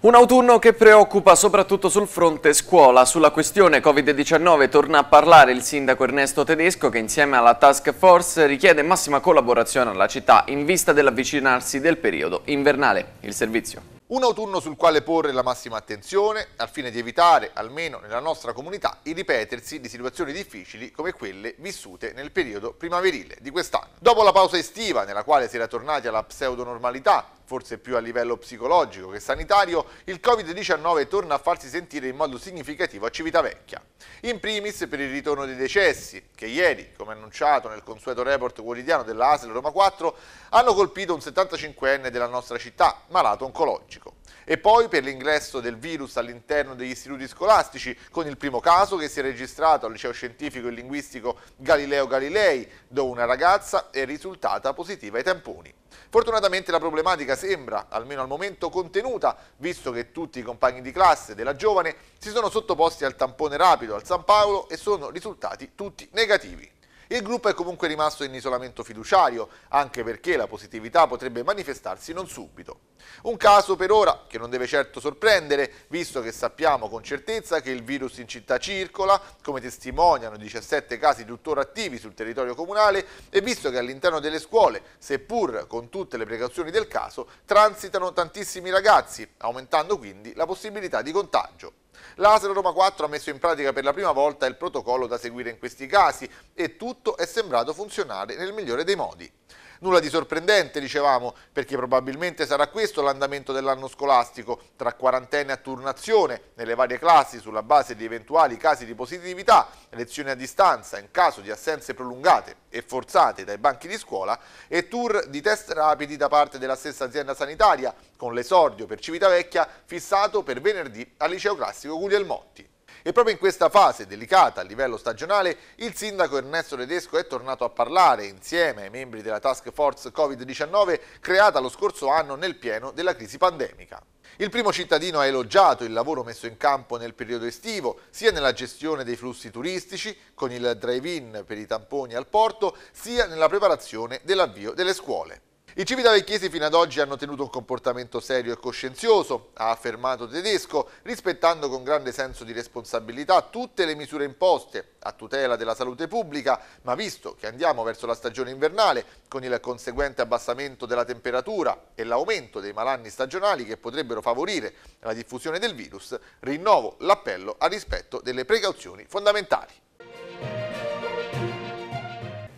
Un autunno che preoccupa soprattutto sul fronte scuola. Sulla questione Covid-19 torna a parlare il sindaco Ernesto Tedesco che insieme alla task force richiede massima collaborazione alla città in vista dell'avvicinarsi del periodo invernale. Il servizio. Un autunno sul quale porre la massima attenzione al fine di evitare, almeno nella nostra comunità, il ripetersi di situazioni difficili come quelle vissute nel periodo primaverile di quest'anno. Dopo la pausa estiva, nella quale si era tornati alla pseudonormalità, forse più a livello psicologico che sanitario, il Covid-19 torna a farsi sentire in modo significativo a Civitavecchia. In primis per il ritorno dei decessi, che ieri, come annunciato nel consueto report quotidiano della ASL Roma 4, hanno colpito un 75enne della nostra città, malato oncologico. E poi per l'ingresso del virus all'interno degli istituti scolastici, con il primo caso che si è registrato al liceo scientifico e linguistico Galileo Galilei, dove una ragazza è risultata positiva ai tamponi. Fortunatamente la problematica sembra, almeno al momento, contenuta, visto che tutti i compagni di classe della giovane si sono sottoposti al tampone rapido al San Paolo e sono risultati tutti negativi. Il gruppo è comunque rimasto in isolamento fiduciario, anche perché la positività potrebbe manifestarsi non subito. Un caso per ora che non deve certo sorprendere, visto che sappiamo con certezza che il virus in città circola, come testimoniano i 17 casi tuttora attivi sul territorio comunale, e visto che all'interno delle scuole, seppur con tutte le precauzioni del caso, transitano tantissimi ragazzi, aumentando quindi la possibilità di contagio. L'ASL Roma 4 ha messo in pratica per la prima volta il protocollo da seguire in questi casi e tutto è sembrato funzionare nel migliore dei modi. Nulla di sorprendente, dicevamo, perché probabilmente sarà questo l'andamento dell'anno scolastico, tra quarantenne a turnazione, nelle varie classi, sulla base di eventuali casi di positività, lezioni a distanza in caso di assenze prolungate e forzate dai banchi di scuola e tour di test rapidi da parte della stessa azienda sanitaria, con l'esordio per Civitavecchia fissato per venerdì al liceo classico Guglielmotti. E proprio in questa fase delicata a livello stagionale, il sindaco Ernesto Tedesco è tornato a parlare insieme ai membri della task force Covid-19 creata lo scorso anno nel pieno della crisi pandemica. Il primo cittadino ha elogiato il lavoro messo in campo nel periodo estivo, sia nella gestione dei flussi turistici, con il drive-in per i tamponi al porto, sia nella preparazione dell'avvio delle scuole. I civitavecchiesi fino ad oggi hanno tenuto un comportamento serio e coscienzioso, ha affermato Tedesco, rispettando con grande senso di responsabilità tutte le misure imposte a tutela della salute pubblica, ma visto che andiamo verso la stagione invernale, con il conseguente abbassamento della temperatura e l'aumento dei malanni stagionali che potrebbero favorire la diffusione del virus, rinnovo l'appello al rispetto delle precauzioni fondamentali.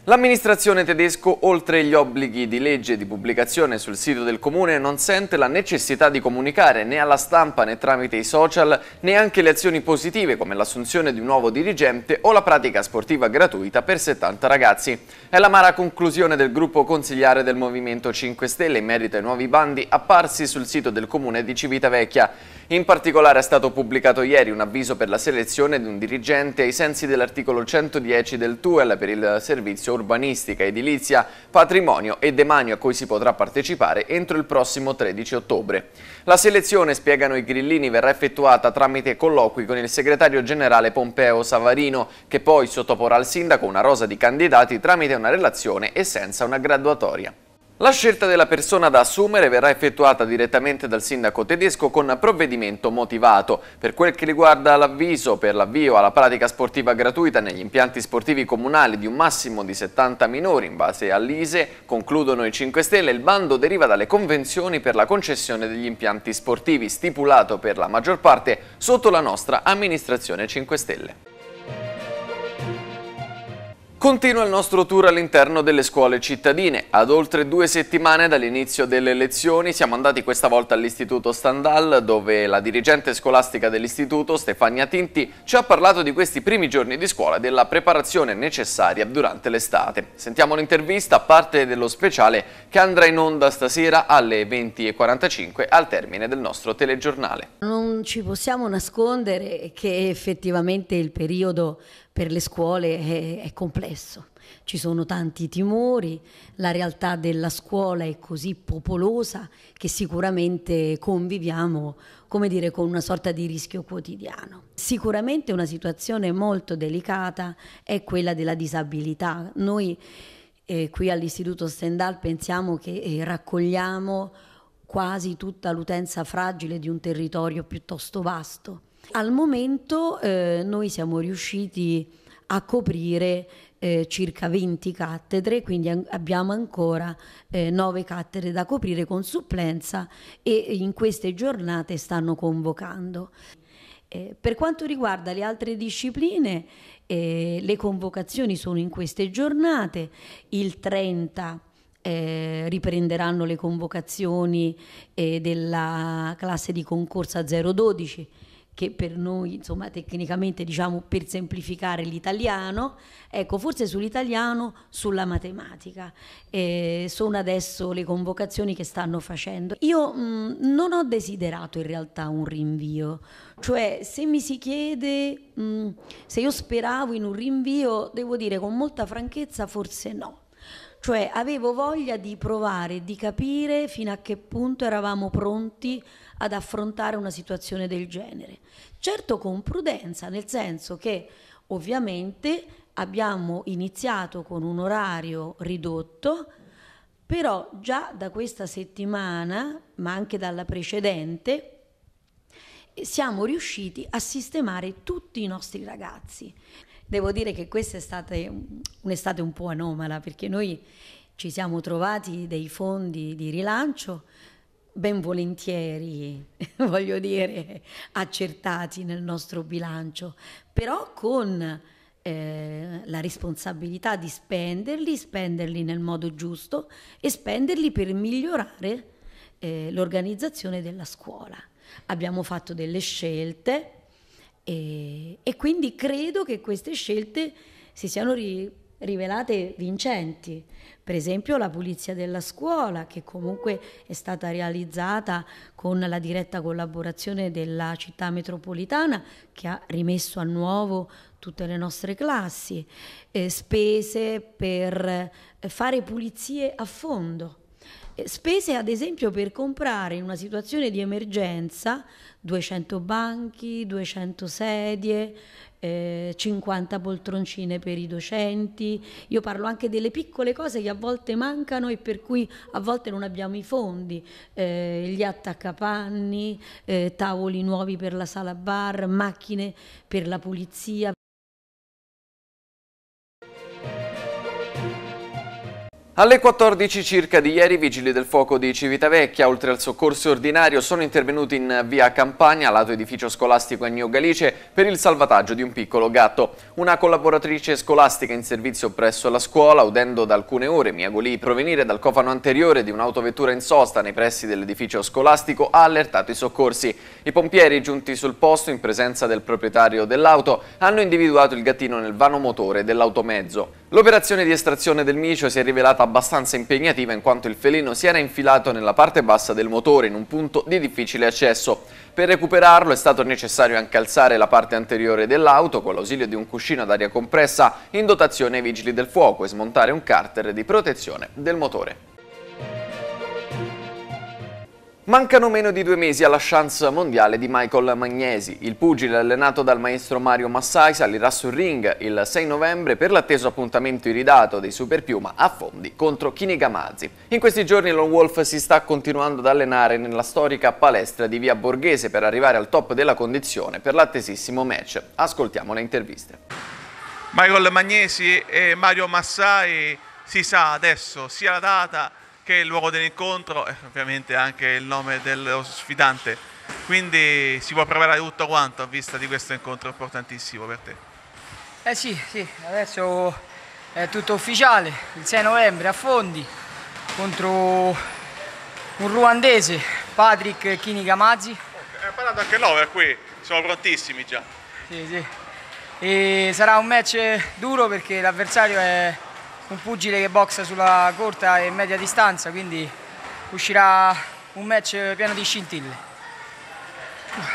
L'amministrazione tedesco, oltre gli obblighi di legge di pubblicazione sul sito del comune, non sente la necessità di comunicare né alla stampa né tramite i social neanche le azioni positive come l'assunzione di un nuovo dirigente o la pratica sportiva gratuita per 70 ragazzi. È la mara conclusione del gruppo consigliare del Movimento 5 Stelle in merito ai nuovi bandi apparsi sul sito del comune di Civitavecchia. In particolare è stato pubblicato ieri un avviso per la selezione di un dirigente ai sensi dell'articolo 110 del TUEL per il servizio urbanistica, edilizia, patrimonio e demanio a cui si potrà partecipare entro il prossimo 13 ottobre. La selezione, spiegano i grillini, verrà effettuata tramite colloqui con il segretario generale Pompeo Savarino, che poi sottoporrà al sindaco una rosa di candidati tramite una relazione e senza una graduatoria. La scelta della persona da assumere verrà effettuata direttamente dal sindaco tedesco con provvedimento motivato. Per quel che riguarda l'avviso per l'avvio alla pratica sportiva gratuita negli impianti sportivi comunali di un massimo di 70 minori in base all'ISE, concludono i 5 Stelle, il bando deriva dalle convenzioni per la concessione degli impianti sportivi stipulato per la maggior parte sotto la nostra amministrazione 5 Stelle. Continua il nostro tour all'interno delle scuole cittadine. Ad oltre due settimane dall'inizio delle lezioni siamo andati questa volta all'Istituto Standal dove la dirigente scolastica dell'istituto, Stefania Tinti, ci ha parlato di questi primi giorni di scuola e della preparazione necessaria durante l'estate. Sentiamo l'intervista a parte dello speciale che andrà in onda stasera alle 20.45 al termine del nostro telegiornale. Non ci possiamo nascondere che effettivamente il periodo per le scuole è, è complesso. Ci sono tanti timori, la realtà della scuola è così popolosa che sicuramente conviviamo, come dire, con una sorta di rischio quotidiano. Sicuramente una situazione molto delicata è quella della disabilità. Noi eh, qui all'Istituto Stendhal pensiamo che eh, raccogliamo quasi tutta l'utenza fragile di un territorio piuttosto vasto al momento eh, noi siamo riusciti a coprire eh, circa 20 cattedre, quindi an abbiamo ancora eh, 9 cattedre da coprire con supplenza e in queste giornate stanno convocando. Eh, per quanto riguarda le altre discipline, eh, le convocazioni sono in queste giornate, il 30 eh, riprenderanno le convocazioni eh, della classe di concorsa 012 che per noi, insomma, tecnicamente diciamo per semplificare l'italiano, ecco, forse sull'italiano, sulla matematica. Eh, sono adesso le convocazioni che stanno facendo. Io mh, mm, non ho desiderato in realtà un rinvio, cioè se mi si chiede mh, mm, se io speravo in un rinvio, devo dire con molta franchezza forse no cioè avevo voglia di provare, di capire fino a che punto eravamo pronti ad affrontare una situazione del genere. Certo con prudenza, nel senso che ovviamente abbiamo iniziato con un orario ridotto, però già da questa settimana, ma anche dalla precedente, siamo riusciti a sistemare tutti i nostri ragazzi devo dire che questa è stata un'estate un po' anomala perché noi ci siamo trovati dei fondi di rilancio ben volentieri, voglio dire, accertati nel nostro bilancio, però con eh, la responsabilità di spenderli, spenderli nel modo giusto e spenderli per migliorare eh, l'organizzazione della scuola. Abbiamo fatto delle scelte e, e quindi credo che queste scelte si siano ri, rivelate vincenti. Per esempio la pulizia della scuola, che comunque è stata realizzata con la diretta collaborazione della città metropolitana, che ha rimesso a nuovo tutte le nostre classi, eh, spese per eh, fare pulizie a fondo spese ad esempio per comprare in una situazione di emergenza 200 banchi, 200 sedie, eh, 50 poltroncine per i docenti. Io parlo anche delle piccole cose che a volte mancano e per cui a volte non abbiamo i fondi, eh, gli attaccapanni, eh, tavoli nuovi per la sala bar, macchine per la pulizia. Alle 14 circa di ieri i vigili del fuoco di Civitavecchia, oltre al soccorso ordinario, sono intervenuti in via Campania, lato edificio scolastico Agnio Galice, per il salvataggio di un piccolo gatto. Una collaboratrice scolastica in servizio presso la scuola, udendo da alcune ore miagolii provenire dal cofano anteriore di un'autovettura in sosta nei pressi dell'edificio scolastico, ha allertato i soccorsi. I pompieri giunti sul posto, in presenza del proprietario dell'auto, hanno individuato il gattino nel vano motore dell'automezzo. L'operazione di estrazione del micio si è rivelata abbastanza impegnativa in quanto il felino si era infilato nella parte bassa del motore in un punto di difficile accesso. Per recuperarlo è stato necessario anche alzare la parte anteriore dell'auto con l'ausilio di un cuscino ad aria compressa in dotazione ai vigili del fuoco e smontare un carter di protezione del motore. Mancano meno di due mesi alla chance mondiale di Michael Magnesi. Il pugile allenato dal maestro Mario Massai salirà sul ring il 6 novembre per l'atteso appuntamento iridato dei Superpiuma a Fondi contro Kinigamazzi. In questi giorni Lone Wolf si sta continuando ad allenare nella storica palestra di Via Borghese per arrivare al top della condizione per l'attesissimo match. Ascoltiamo le interviste. Michael Magnesi e Mario Massai si sa adesso sia la data che il luogo dell'incontro e ovviamente anche il nome dello sfidante. Quindi si può provare tutto quanto a vista di questo incontro importantissimo per te. Eh sì, sì, adesso è tutto ufficiale, il 6 novembre a Fondi contro un ruandese, Patrick Chinigamazzi. Okay, è parlato anche l'over qui, siamo prontissimi già. Sì, sì. E sarà un match duro perché l'avversario è un pugile che boxa sulla corta e media distanza, quindi uscirà un match pieno di scintille.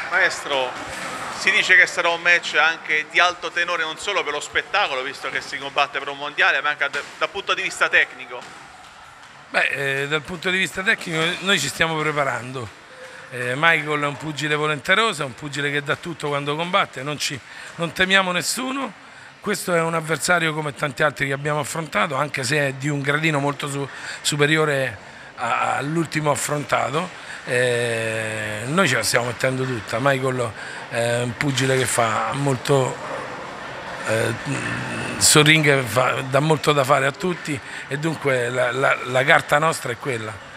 Maestro, si dice che sarà un match anche di alto tenore non solo per lo spettacolo, visto che si combatte per un mondiale, ma anche dal punto di vista tecnico. Beh, eh, dal punto di vista tecnico noi ci stiamo preparando. Eh, Michael è un pugile volenteroso, è un pugile che dà tutto quando combatte, non, ci, non temiamo nessuno questo è un avversario come tanti altri che abbiamo affrontato, anche se è di un gradino molto su superiore all'ultimo affrontato. Eh, noi ce la stiamo mettendo tutta. Michael è eh, un pugile che fa molto. Eh, Sorring dà molto da fare a tutti e dunque la, la, la carta nostra è quella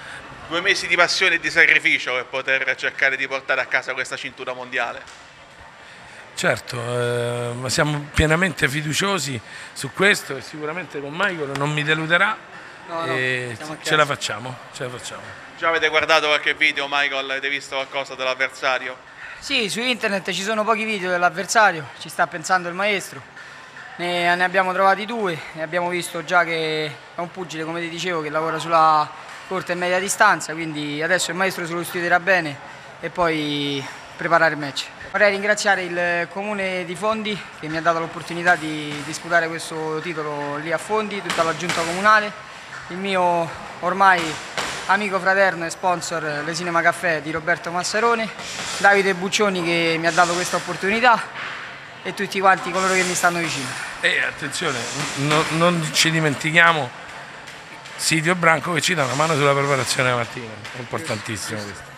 due mesi di passione e di sacrificio per poter cercare di portare a casa questa cintura mondiale. Certo, eh, ma siamo pienamente fiduciosi su questo e sicuramente con Michael non mi deluderà no, no, e ce la, facciamo, ce la facciamo. Già avete guardato qualche video Michael, avete visto qualcosa dell'avversario? Sì, su internet ci sono pochi video dell'avversario, ci sta pensando il maestro. Ne, ne, abbiamo trovati due, e abbiamo visto già che è un pugile, come ti dicevo, che lavora sulla corta e media distanza, quindi adesso il maestro se lo studierà bene e poi preparare il match. Vorrei ringraziare il Comune di Fondi che mi ha dato l'opportunità di disputare questo titolo lì a Fondi, tutta la giunta comunale, il mio ormai amico fraterno e sponsor Le Cinema Caffè di Roberto Massarone, Davide Buccioni che mi ha dato questa opportunità e tutti quanti coloro che mi stanno vicino. E attenzione, no, non ci dimentichiamo Sidio Branco che ci dà una mano sulla preparazione della mattina, è importantissimo questo.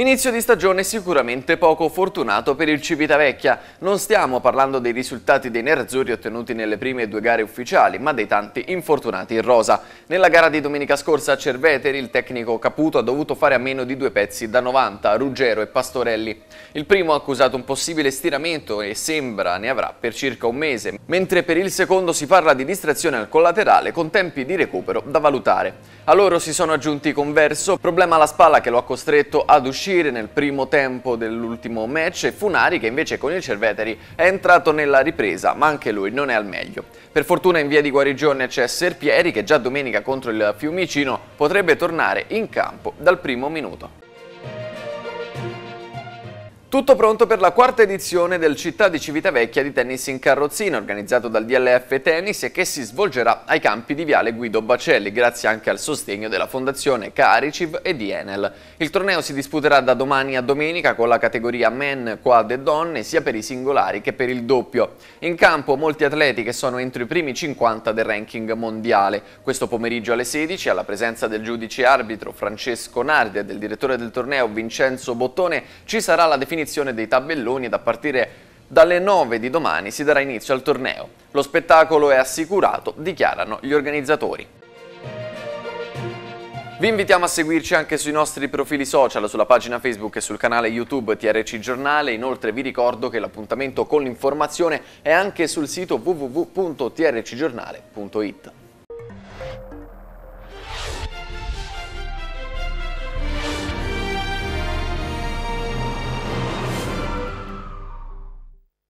Inizio di stagione sicuramente poco fortunato per il Civitavecchia. Non stiamo parlando dei risultati dei nerazzurri ottenuti nelle prime due gare ufficiali, ma dei tanti infortunati in rosa. Nella gara di domenica scorsa a Cerveteri il tecnico Caputo ha dovuto fare a meno di due pezzi da 90, Ruggero e Pastorelli. Il primo ha accusato un possibile stiramento e sembra ne avrà per circa un mese, mentre per il secondo si parla di distrazione al collaterale con tempi di recupero da valutare. A loro si sono aggiunti Converso, problema alla spalla che lo ha costretto ad uscire uscire nel primo tempo dell'ultimo match e Funari che invece con il Cerveteri è entrato nella ripresa, ma anche lui non è al meglio. Per fortuna in via di guarigione c'è Serpieri che già domenica contro il Fiumicino potrebbe tornare in campo dal primo minuto. Tutto pronto per la quarta edizione del Città di Civitavecchia di tennis in carrozzina, organizzato dal DLF Tennis e che si svolgerà ai campi di Viale Guido Bacelli, grazie anche al sostegno della Fondazione Cariciv e di Enel. Il torneo si disputerà da domani a domenica con la categoria men, quad e donne, sia per i singolari che per il doppio. In campo molti atleti che sono entro i primi 50 del ranking mondiale. Questo pomeriggio alle 16, alla presenza del giudice arbitro Francesco Nardi e del direttore del torneo Vincenzo Bottone, ci sarà la definizione definizione dei tabelloni ed a partire dalle 9 di domani si darà inizio al torneo. Lo spettacolo è assicurato, dichiarano gli organizzatori. Vi invitiamo a seguirci anche sui nostri profili social, sulla pagina Facebook e sul canale YouTube TRC Giornale. Inoltre vi ricordo che l'appuntamento con l'informazione è anche sul sito www.trcgiornale.it.